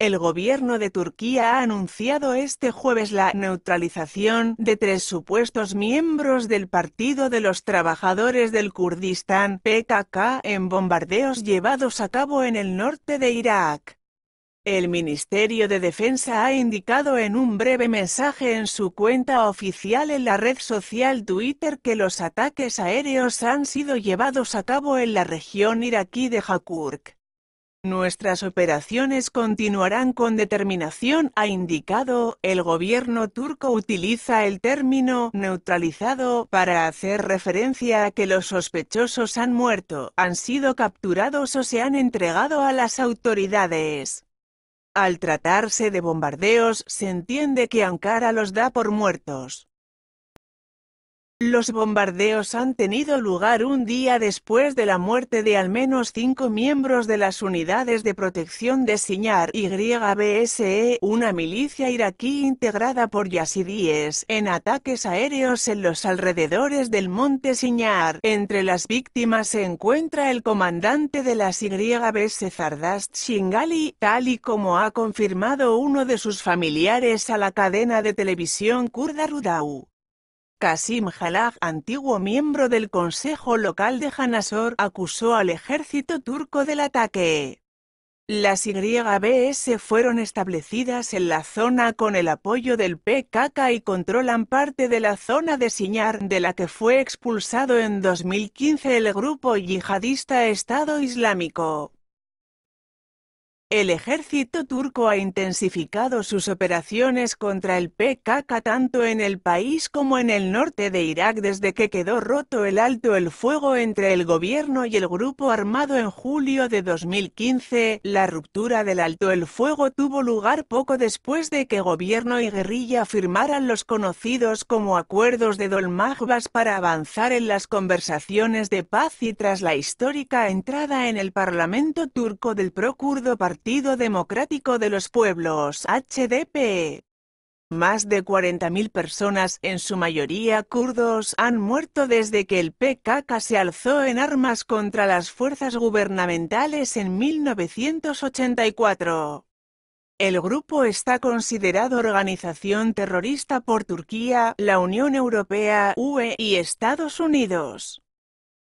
El gobierno de Turquía ha anunciado este jueves la neutralización de tres supuestos miembros del Partido de los Trabajadores del Kurdistán, PKK, en bombardeos llevados a cabo en el norte de Irak. El Ministerio de Defensa ha indicado en un breve mensaje en su cuenta oficial en la red social Twitter que los ataques aéreos han sido llevados a cabo en la región iraquí de Hakurk. Nuestras operaciones continuarán con determinación, ha indicado. El gobierno turco utiliza el término neutralizado para hacer referencia a que los sospechosos han muerto, han sido capturados o se han entregado a las autoridades. Al tratarse de bombardeos, se entiende que Ankara los da por muertos. Los bombardeos han tenido lugar un día después de la muerte de al menos cinco miembros de las unidades de protección de Siñar YBSE, una milicia iraquí integrada por yazidíes, en ataques aéreos en los alrededores del monte Siñar. Entre las víctimas se encuentra el comandante de las YBS Zardast Shingali, tal y como ha confirmado uno de sus familiares a la cadena de televisión kurda Rudau. Kasim Jalag, antiguo miembro del Consejo Local de Hanasor, acusó al ejército turco del ataque. Las YBS fueron establecidas en la zona con el apoyo del PKK y controlan parte de la zona de Siñar, de la que fue expulsado en 2015 el grupo yihadista Estado Islámico. El ejército turco ha intensificado sus operaciones contra el PKK tanto en el país como en el norte de Irak desde que quedó roto el alto el fuego entre el gobierno y el grupo armado en julio de 2015. La ruptura del alto el fuego tuvo lugar poco después de que gobierno y guerrilla firmaran los conocidos como acuerdos de Dolmagbas para avanzar en las conversaciones de paz y tras la histórica entrada en el parlamento turco del procurdo partido Partido Democrático de los Pueblos, HDP. Más de 40.000 personas, en su mayoría kurdos, han muerto desde que el PKK se alzó en armas contra las fuerzas gubernamentales en 1984. El grupo está considerado organización terrorista por Turquía, la Unión Europea, UE y Estados Unidos.